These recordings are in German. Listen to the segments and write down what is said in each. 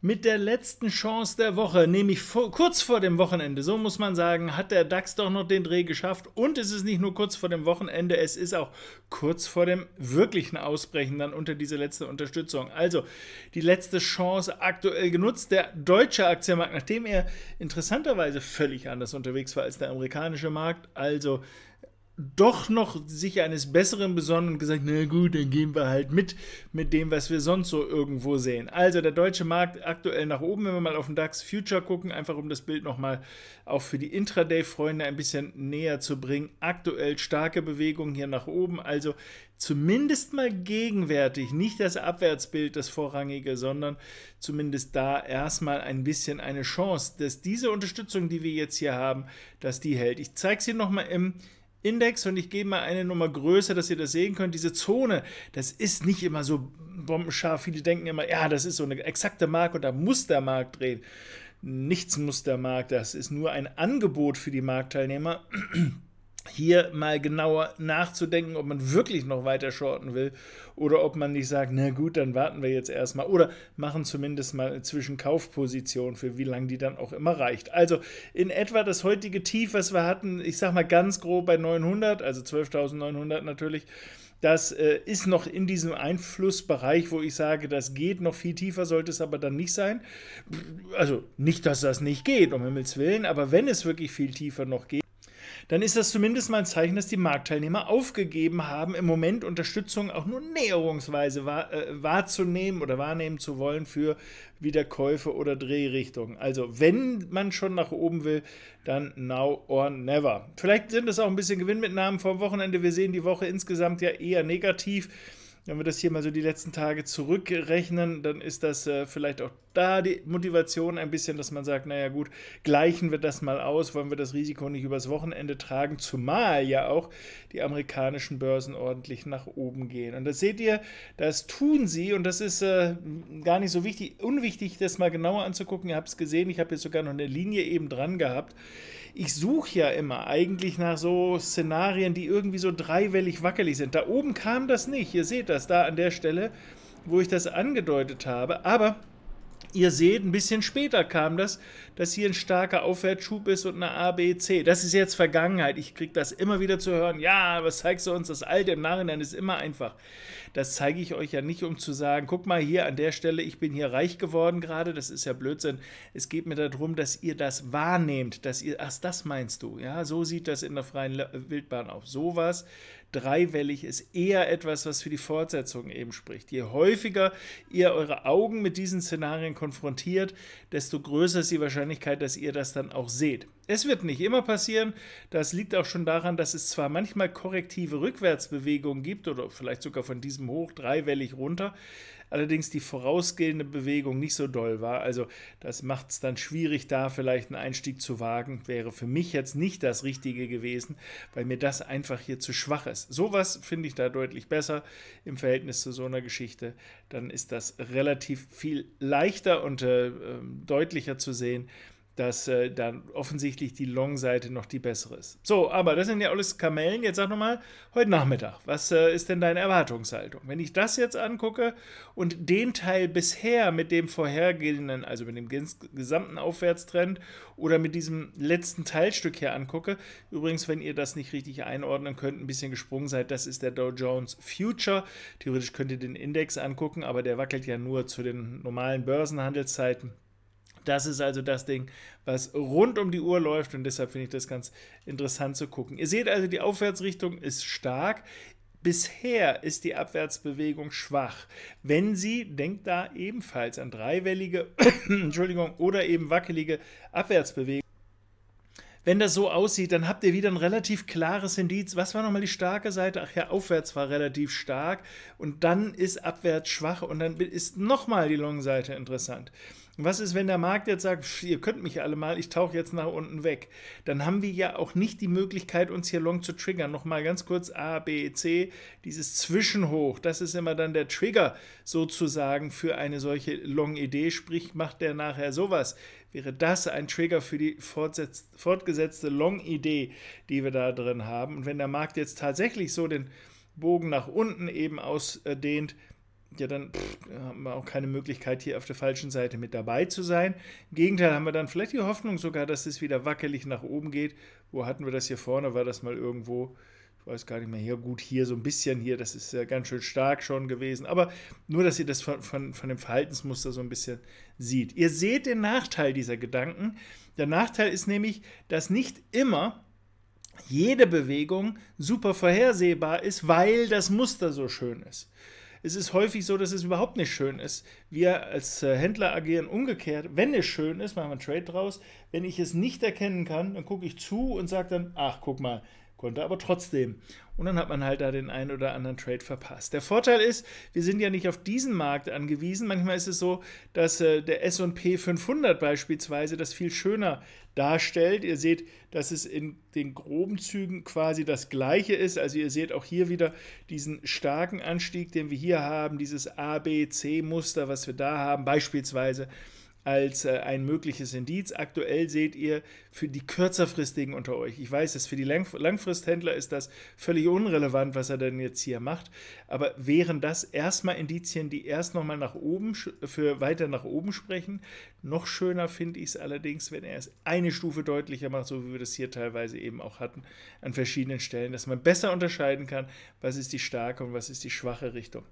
Mit der letzten Chance der Woche, nämlich vor, kurz vor dem Wochenende, so muss man sagen, hat der DAX doch noch den Dreh geschafft. Und es ist nicht nur kurz vor dem Wochenende, es ist auch kurz vor dem wirklichen Ausbrechen dann unter diese letzte Unterstützung. Also die letzte Chance aktuell genutzt. Der deutsche Aktienmarkt, nachdem er interessanterweise völlig anders unterwegs war als der amerikanische Markt, also doch noch sich eines Besseren besonnen und gesagt, na gut, dann gehen wir halt mit mit dem, was wir sonst so irgendwo sehen. Also der deutsche Markt aktuell nach oben, wenn wir mal auf den DAX Future gucken, einfach um das Bild nochmal auch für die Intraday-Freunde ein bisschen näher zu bringen. Aktuell starke Bewegung hier nach oben, also zumindest mal gegenwärtig, nicht das Abwärtsbild, das vorrangige, sondern zumindest da erstmal ein bisschen eine Chance, dass diese Unterstützung, die wir jetzt hier haben, dass die hält. Ich zeige es hier nochmal im Index und ich gebe mal eine Nummer größer, dass ihr das sehen könnt. Diese Zone, das ist nicht immer so bombenscharf. Viele denken immer, ja, das ist so eine exakte Marke und da muss der Markt drehen. Nichts muss der Markt, das ist nur ein Angebot für die Marktteilnehmer hier mal genauer nachzudenken, ob man wirklich noch weiter shorten will oder ob man nicht sagt, na gut, dann warten wir jetzt erstmal oder machen zumindest mal eine Zwischenkaufposition für wie lange die dann auch immer reicht. Also in etwa das heutige Tief, was wir hatten, ich sag mal ganz grob bei 900, also 12.900 natürlich. Das äh, ist noch in diesem Einflussbereich, wo ich sage, das geht noch viel tiefer, sollte es aber dann nicht sein. Also nicht, dass das nicht geht, um Himmels Willen, aber wenn es wirklich viel tiefer noch geht, dann ist das zumindest mal ein Zeichen, dass die Marktteilnehmer aufgegeben haben, im Moment Unterstützung auch nur näherungsweise wahr, äh, wahrzunehmen oder wahrnehmen zu wollen für Wiederkäufe oder Drehrichtungen. Also wenn man schon nach oben will, dann now or never. Vielleicht sind es auch ein bisschen Gewinnmitnahmen vom Wochenende. Wir sehen die Woche insgesamt ja eher negativ. Wenn wir das hier mal so die letzten Tage zurückrechnen, dann ist das äh, vielleicht auch da die Motivation ein bisschen, dass man sagt, naja gut, gleichen wir das mal aus, wollen wir das Risiko nicht übers Wochenende tragen, zumal ja auch die amerikanischen Börsen ordentlich nach oben gehen. Und das seht ihr, das tun sie und das ist äh, gar nicht so wichtig, unwichtig, das mal genauer anzugucken. Ihr habt es gesehen, ich habe jetzt sogar noch eine Linie eben dran gehabt. Ich suche ja immer eigentlich nach so Szenarien, die irgendwie so dreiwellig wackelig sind. Da oben kam das nicht, ihr seht das das da an der Stelle, wo ich das angedeutet habe. Aber Ihr seht, ein bisschen später kam das, dass hier ein starker Aufwärtsschub ist und eine ABC. Das ist jetzt Vergangenheit. Ich kriege das immer wieder zu hören. Ja, was zeigst du uns? Das Alte im Nachhinein ist immer einfach. Das zeige ich euch ja nicht, um zu sagen, guck mal hier an der Stelle, ich bin hier reich geworden gerade. Das ist ja Blödsinn. Es geht mir darum, dass ihr das wahrnehmt, dass ihr, ach, das meinst du. Ja, so sieht das in der freien Wildbahn auf. Sowas dreiwellig ist eher etwas, was für die Fortsetzung eben spricht. Je häufiger ihr eure Augen mit diesen Szenarien konfrontiert, desto größer ist die Wahrscheinlichkeit, dass ihr das dann auch seht. Es wird nicht immer passieren. Das liegt auch schon daran, dass es zwar manchmal korrektive Rückwärtsbewegungen gibt oder vielleicht sogar von diesem hoch dreiwellig runter, allerdings die vorausgehende Bewegung nicht so doll war. Also das macht es dann schwierig, da vielleicht einen Einstieg zu wagen. Wäre für mich jetzt nicht das Richtige gewesen, weil mir das einfach hier zu schwach ist. Sowas finde ich da deutlich besser im Verhältnis zu so einer Geschichte. Dann ist das relativ viel leichter und äh, ähm, deutlicher zu sehen dass äh, dann offensichtlich die Long-Seite noch die bessere ist. So, aber das sind ja alles Kamellen. Jetzt sag nochmal, heute Nachmittag, was äh, ist denn deine Erwartungshaltung? Wenn ich das jetzt angucke und den Teil bisher mit dem vorhergehenden, also mit dem gesamten Aufwärtstrend oder mit diesem letzten Teilstück hier angucke, übrigens, wenn ihr das nicht richtig einordnen könnt, ein bisschen gesprungen seid, das ist der Dow Jones Future. Theoretisch könnt ihr den Index angucken, aber der wackelt ja nur zu den normalen Börsenhandelszeiten. Das ist also das Ding, was rund um die Uhr läuft und deshalb finde ich das ganz interessant zu gucken. Ihr seht also, die Aufwärtsrichtung ist stark. Bisher ist die Abwärtsbewegung schwach. Wenn sie, denkt da ebenfalls an dreiwellige, Entschuldigung, oder eben wackelige Abwärtsbewegung. Wenn das so aussieht, dann habt ihr wieder ein relativ klares Indiz. Was war nochmal die starke Seite? Ach ja, aufwärts war relativ stark und dann ist abwärts schwach und dann ist nochmal die Long-Seite interessant was ist, wenn der Markt jetzt sagt, pff, ihr könnt mich alle mal, ich tauche jetzt nach unten weg? Dann haben wir ja auch nicht die Möglichkeit, uns hier long zu triggern. Nochmal ganz kurz A, B, C, dieses Zwischenhoch, das ist immer dann der Trigger sozusagen für eine solche Long-Idee, sprich macht der nachher sowas. Wäre das ein Trigger für die fortgesetzte Long-Idee, die wir da drin haben? Und wenn der Markt jetzt tatsächlich so den Bogen nach unten eben ausdehnt, äh, ja, dann haben wir auch keine Möglichkeit, hier auf der falschen Seite mit dabei zu sein. Im Gegenteil haben wir dann vielleicht die Hoffnung sogar, dass es wieder wackelig nach oben geht. Wo hatten wir das hier vorne? War das mal irgendwo? Ich weiß gar nicht mehr. Ja, gut, hier so ein bisschen hier, das ist ja ganz schön stark schon gewesen. Aber nur, dass ihr das von, von, von dem Verhaltensmuster so ein bisschen seht. Ihr seht den Nachteil dieser Gedanken. Der Nachteil ist nämlich, dass nicht immer jede Bewegung super vorhersehbar ist, weil das Muster so schön ist es ist häufig so, dass es überhaupt nicht schön ist. Wir als äh, Händler agieren umgekehrt. Wenn es schön ist, machen wir einen Trade draus. Wenn ich es nicht erkennen kann, dann gucke ich zu und sage dann, ach, guck mal, konnte aber trotzdem. Und dann hat man halt da den einen oder anderen Trade verpasst. Der Vorteil ist, wir sind ja nicht auf diesen Markt angewiesen. Manchmal ist es so, dass äh, der S&P 500 beispielsweise das viel schöner darstellt. Ihr seht, dass es in den groben Zügen quasi das gleiche ist. Also ihr seht auch hier wieder diesen starken Anstieg, den wir hier haben, dieses abc Muster, was wir da haben, beispielsweise als äh, ein mögliches Indiz. Aktuell seht ihr für die kürzerfristigen unter euch. Ich weiß dass für die Langf Langfristhändler ist das völlig unrelevant, was er denn jetzt hier macht. Aber wären das erstmal Indizien, die erst nochmal nach oben, für weiter nach oben sprechen? Noch schöner finde ich es allerdings, wenn er es eine Stufe deutlicher macht, so wie wir das hier teilweise eben auch hatten, an verschiedenen Stellen, dass man besser unterscheiden kann, was ist die starke und was ist die schwache Richtung.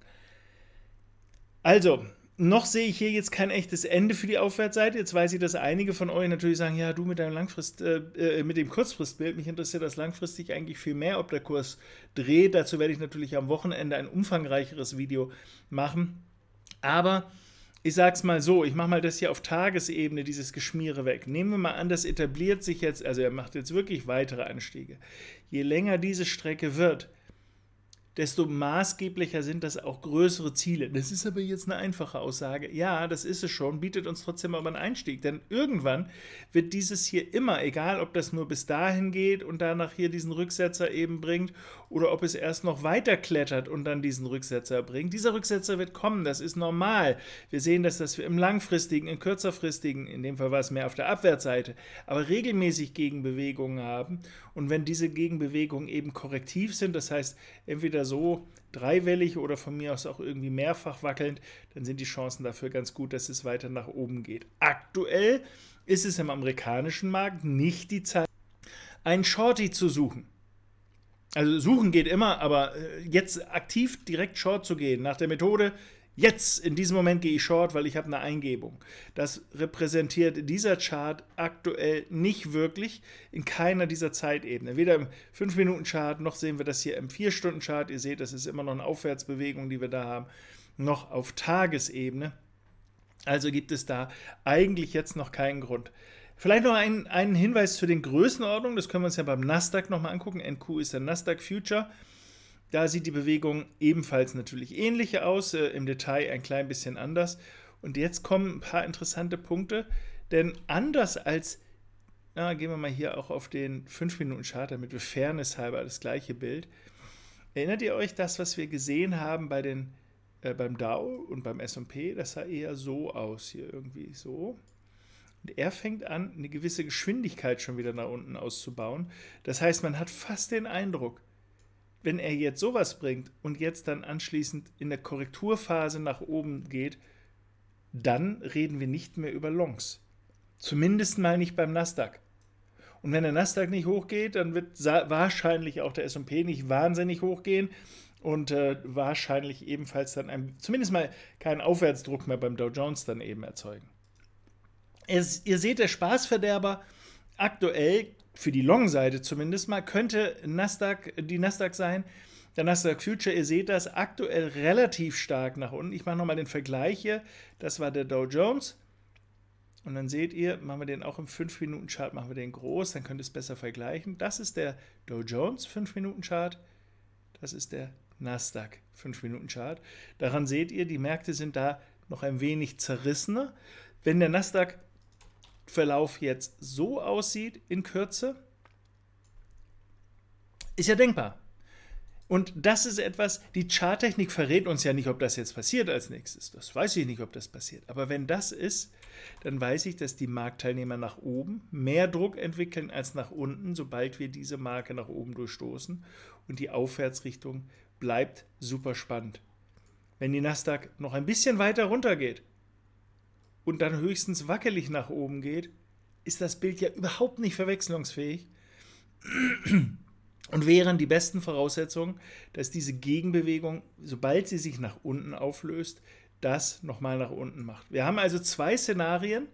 Also, noch sehe ich hier jetzt kein echtes Ende für die Aufwärtsseite. Jetzt weiß ich, dass einige von euch natürlich sagen, ja, du mit deinem Langfrist, äh, äh, mit dem Kurzfristbild, mich interessiert das langfristig eigentlich viel mehr, ob der Kurs dreht. Dazu werde ich natürlich am Wochenende ein umfangreicheres Video machen. Aber ich sage es mal so, ich mache mal das hier auf Tagesebene, dieses Geschmiere weg. Nehmen wir mal an, das etabliert sich jetzt, also er macht jetzt wirklich weitere Anstiege. Je länger diese Strecke wird, desto maßgeblicher sind das auch größere Ziele. Das ist aber jetzt eine einfache Aussage. Ja, das ist es schon, bietet uns trotzdem aber einen Einstieg. Denn irgendwann wird dieses hier immer, egal ob das nur bis dahin geht und danach hier diesen Rücksetzer eben bringt oder ob es erst noch weiter klettert und dann diesen Rücksetzer bringt. Dieser Rücksetzer wird kommen, das ist normal. Wir sehen dass das, wir im langfristigen, im kürzerfristigen, in dem Fall war es mehr auf der Abwärtsseite, aber regelmäßig Gegenbewegungen haben. Und wenn diese Gegenbewegungen eben korrektiv sind, das heißt entweder so dreiwellig oder von mir aus auch irgendwie mehrfach wackelnd, dann sind die Chancen dafür ganz gut, dass es weiter nach oben geht. Aktuell ist es im amerikanischen Markt nicht die Zeit, einen Shorty zu suchen. Also suchen geht immer, aber äh, jetzt aktiv direkt Short zu gehen, nach der Methode, Jetzt, in diesem Moment gehe ich short, weil ich habe eine Eingebung. Das repräsentiert dieser Chart aktuell nicht wirklich in keiner dieser Zeitebene. Weder im 5-Minuten-Chart, noch sehen wir das hier im 4-Stunden-Chart. Ihr seht, das ist immer noch eine Aufwärtsbewegung, die wir da haben, noch auf Tagesebene. Also gibt es da eigentlich jetzt noch keinen Grund. Vielleicht noch ein, einen Hinweis zu den Größenordnungen. Das können wir uns ja beim Nasdaq nochmal angucken. NQ ist der Nasdaq Future. Da sieht die Bewegung ebenfalls natürlich ähnlich aus, äh, im Detail ein klein bisschen anders. Und jetzt kommen ein paar interessante Punkte, denn anders als, na, gehen wir mal hier auch auf den 5-Minuten-Chart, damit wir fairness halber das gleiche Bild. Erinnert ihr euch das, was wir gesehen haben bei den, äh, beim DAO und beim SP? Das sah eher so aus hier irgendwie so. Und er fängt an, eine gewisse Geschwindigkeit schon wieder nach unten auszubauen. Das heißt, man hat fast den Eindruck, wenn er jetzt sowas bringt und jetzt dann anschließend in der Korrekturphase nach oben geht, dann reden wir nicht mehr über Longs. Zumindest mal nicht beim Nasdaq. Und wenn der Nasdaq nicht hochgeht, dann wird wahrscheinlich auch der S&P nicht wahnsinnig hochgehen und äh, wahrscheinlich ebenfalls dann ein, zumindest mal keinen Aufwärtsdruck mehr beim Dow Jones dann eben erzeugen. Es, ihr seht, der Spaßverderber aktuell für die Long-Seite zumindest mal, könnte Nasdaq, die Nasdaq sein. Der Nasdaq Future, ihr seht das aktuell relativ stark nach unten. Ich mache nochmal den Vergleich hier. Das war der Dow Jones. Und dann seht ihr, machen wir den auch im 5-Minuten-Chart, machen wir den groß, dann könnt ihr es besser vergleichen. Das ist der Dow Jones 5-Minuten-Chart. Das ist der Nasdaq 5-Minuten-Chart. Daran seht ihr, die Märkte sind da noch ein wenig zerrissener. Wenn der Nasdaq Verlauf jetzt so aussieht in Kürze, ist ja denkbar. Und das ist etwas, die Charttechnik verrät uns ja nicht, ob das jetzt passiert als nächstes. Das weiß ich nicht, ob das passiert. Aber wenn das ist, dann weiß ich, dass die Marktteilnehmer nach oben mehr Druck entwickeln als nach unten, sobald wir diese Marke nach oben durchstoßen. Und die Aufwärtsrichtung bleibt super spannend. Wenn die Nasdaq noch ein bisschen weiter runter geht, und dann höchstens wackelig nach oben geht, ist das Bild ja überhaupt nicht verwechslungsfähig und wären die besten Voraussetzungen, dass diese Gegenbewegung, sobald sie sich nach unten auflöst, das nochmal nach unten macht. Wir haben also zwei Szenarien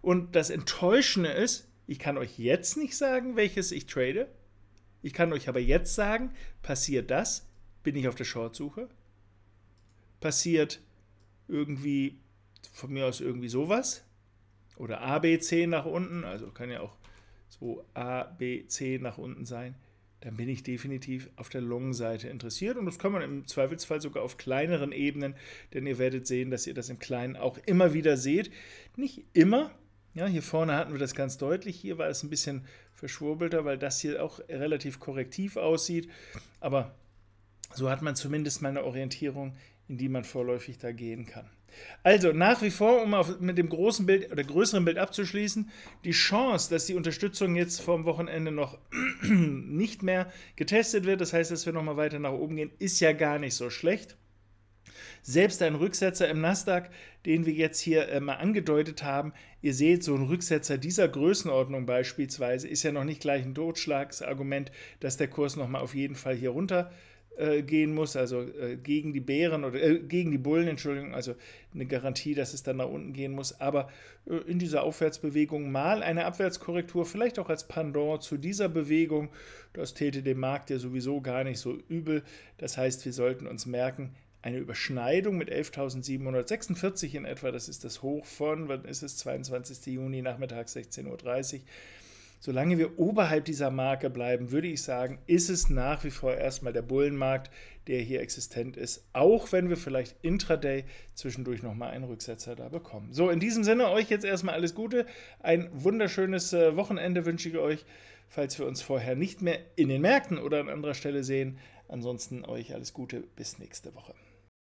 und das Enttäuschende ist, ich kann euch jetzt nicht sagen, welches ich trade. Ich kann euch aber jetzt sagen, passiert das, bin ich auf der Short-Suche. Passiert irgendwie von mir aus irgendwie sowas. Oder ABC nach unten, also kann ja auch so ABC nach unten sein, dann bin ich definitiv auf der Long-Seite interessiert. Und das kann man im Zweifelsfall sogar auf kleineren Ebenen, denn ihr werdet sehen, dass ihr das im Kleinen auch immer wieder seht. Nicht immer. Ja, hier vorne hatten wir das ganz deutlich. Hier war es ein bisschen verschwurbelter, weil das hier auch relativ korrektiv aussieht. Aber so hat man zumindest mal eine Orientierung, in die man vorläufig da gehen kann. Also nach wie vor, um auf, mit dem großen Bild oder größeren Bild abzuschließen, die Chance, dass die Unterstützung jetzt vom Wochenende noch nicht mehr getestet wird, das heißt, dass wir nochmal weiter nach oben gehen, ist ja gar nicht so schlecht. Selbst ein Rücksetzer im Nasdaq, den wir jetzt hier äh, mal angedeutet haben, ihr seht, so ein Rücksetzer dieser Größenordnung beispielsweise ist ja noch nicht gleich ein Totschlagsargument, dass der Kurs nochmal auf jeden Fall hier runter äh, gehen muss, also äh, gegen die Bären oder äh, gegen die Bullen, Entschuldigung, also eine Garantie, dass es dann nach unten gehen muss. Aber äh, in dieser Aufwärtsbewegung mal eine Abwärtskorrektur, vielleicht auch als Pendant zu dieser Bewegung. Das täte dem Markt ja sowieso gar nicht so übel. Das heißt, wir sollten uns merken, eine Überschneidung mit 11.746 in etwa, das ist das Hoch von, wann ist es, 22. Juni, Nachmittag 16.30 Uhr solange wir oberhalb dieser Marke bleiben, würde ich sagen, ist es nach wie vor erstmal der Bullenmarkt, der hier existent ist, auch wenn wir vielleicht intraday zwischendurch nochmal einen Rücksetzer da bekommen. So, in diesem Sinne euch jetzt erstmal alles Gute, ein wunderschönes äh, Wochenende wünsche ich euch, falls wir uns vorher nicht mehr in den Märkten oder an anderer Stelle sehen. Ansonsten euch alles Gute, bis nächste Woche.